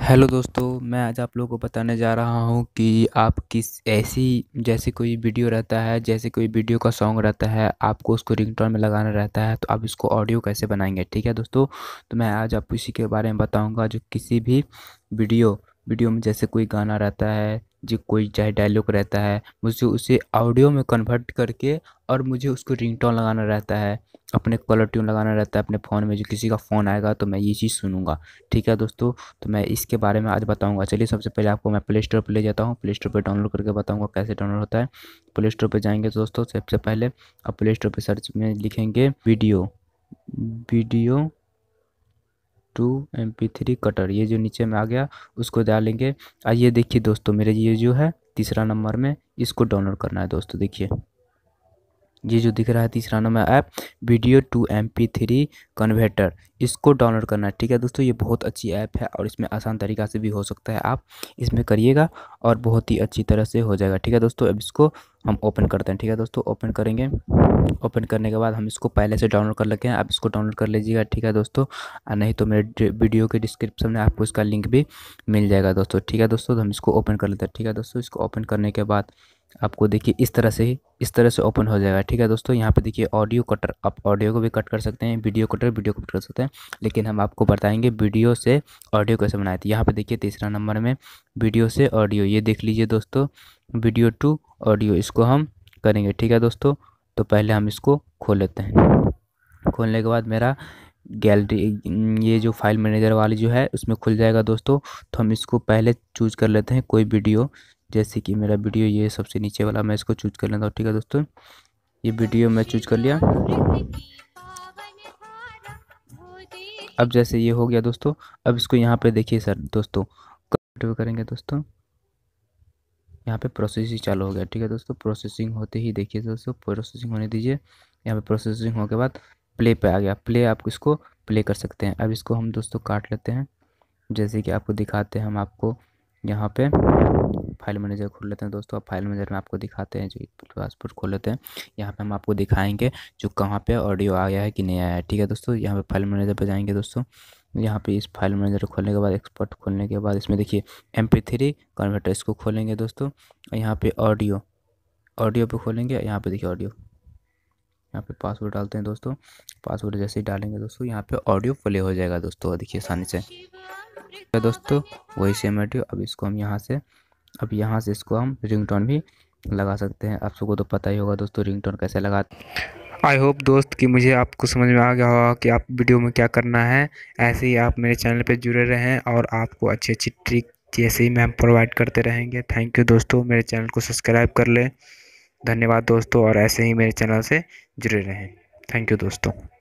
hello दोस्तों मैं आज आप लोगों को बताने जा रहा हूँ कि आप किस ऐसी जैसे कोई वीडियो रहता है जैसे कोई वीडियो का सॉन्ग रहता है आपको उसको रिंगटोन में लगाना रहता है तो आप इसको ऑडियो कैसे बनाएंगे ठीक है दोस्तों तो मैं आज आपको इसी के बारे में बताऊँगा जो किसी भी वीडियो वीडियो में जैसे कोई गाना रहता है जो कोई चाहे डायलॉग रहता है मुझे उसे ऑडियो में कन्वर्ट करके और मुझे उसको रिंगटोन लगाना रहता है अपने कॉलर ट्यून लगाना रहता है अपने फ़ोन में जो किसी का फ़ोन आएगा तो मैं ये चीज़ सुनूंगा ठीक है दोस्तों तो मैं इसके बारे में आज बताऊंगा चलिए सबसे पहले आपको मैं प्ले स्टोर पर ले जाता हूँ प्ले स्टोर पर डाउनलोड करके बताऊंगा कैसे डाउनलोड होता है प्ले स्टोर पर जाएंगे तो दोस्तों सबसे पहले आप प्ले स्टोर पर सर्च में लिखेंगे video video to M P three cutter ये जो नीचे में आ गया उसको डालेंगे आइए देखिए दोस्तों मेरे ये जो है तीसरा नंबर में इसको डाउनलोड करना है दोस्तों देखिए ये जो दिख रहा है तीसरा नंबर app video to M P three converter इसको डाउनलोड करना है ठीक है दोस्तों ये बहुत अच्छी ऐप है और इसमें आसान तरीका से भी हो सकता है आप इसमें करिएगा और बहुत ही अच्छी तरह से हो जाएगा ठीक है दोस्तों अब इसको हम ओपन करते हैं ठीक है दोस्तों ओपन करेंगे ओपन करने के बाद हम इसको पहले से डाउनलोड कर हैं आप इसको डाउनलोड कर लीजिएगा ठीक है दोस्तों नहीं तो मेरे वीडियो के डिस्क्रिप्शन में आपको इसका लिंक भी मिल जाएगा दोस्तों ठीक है दोस्तों तो हम इसको ओपन कर लेते हैं ठीक है दोस्तों इसको ओपन करने के बाद आपको देखिए इस तरह से ही इस तरह से ओपन हो जाएगा ठीक है दोस्तों यहाँ पे देखिए ऑडियो कटर आप ऑडियो को भी कट कर सकते हैं वीडियो कटर वीडियो को कट कर सकते हैं लेकिन हम आपको बताएंगे वीडियो से ऑडियो कैसे बनाए थे यहाँ पे देखिए तीसरा नंबर में वीडियो से ऑडियो ये देख लीजिए दोस्तों वीडियो टू ऑडियो इसको हम करेंगे ठीक है दोस्तों तो पहले हम इसको खोल लेते हैं खोलने के बाद मेरा गैलरी ये जो फाइल मैनेजर वाली जो है उसमें खुल जाएगा दोस्तों तो हम इसको पहले चूज कर लेते हैं कोई वीडियो जैसे कि मेरा वीडियो ये सबसे नीचे वाला मैं इसको चूज कर लेता हूँ ठीक है दोस्तों ये वीडियो मैं चूज कर लिया अब जैसे ये हो गया दोस्तों अब इसको यहाँ पे देखिए सर दोस्तों करेंगे दोस्तों यहाँ पे प्रोसेसिंग चालू हो गया ठीक है दोस्तों प्रोसेसिंग होते ही देखिए दोस्तों प्रोसेसिंग होने दीजिए यहाँ पे प्रोसेसिंग होने के बाद प्ले पे आ गया प्ले आप इसको प्ले कर सकते हैं अब इसको हम दोस्तों काट लेते हैं जैसे कि आपको दिखाते हैं हम आपको यहाँ पे फाइल मैनेजर खोल लेते हैं दोस्तों अब फाइल मैनेजर में आपको दिखाते हैं जो पासपोर्ट खोल लेते हैं यहाँ पे हम आपको दिखाएंगे जो कहाँ पे ऑडियो आ गया है कि नहीं आया है ठीक है दोस्तों यहाँ पे फाइल मैनेजर पे जाएंगे दोस्तों यहाँ पे इस फाइल मैनेजर को खोलने के बाद एक्सपर्ट खोलने के बाद इसमें देखिए एम पी थ्री कन्वर्टर इसको खोलेंगे दोस्तों और यहाँ पे ऑडियो ऑडियो पे खोलेंगे यहाँ पे देखिए ऑडियो यहाँ पे पासवर्ड डालते हैं दोस्तों पासवर्ड जैसे ही डालेंगे दोस्तों यहाँ पे ऑडियो प्ले हो जाएगा दोस्तों देखिए आसानी से तो दोस्तों वही सेम ऑडियो अब इसको हम यहाँ से अब यहाँ से इसको हम रिंग भी लगा सकते हैं आप सबको तो पता ही होगा दोस्तों रिंग कैसे लगा आई होप दोस्त कि मुझे आपको समझ में आ गया होगा कि आप वीडियो में क्या करना है ऐसे ही आप मेरे चैनल पर जुड़े रहें और आपको अच्छी अच्छी ट्रिक जैसे ही मैं प्रोवाइड करते रहेंगे थैंक यू दोस्तों मेरे चैनल को सब्सक्राइब कर लें धन्यवाद दोस्तों और ऐसे ही मेरे चैनल से जुड़े रहें थैंक यू दोस्तों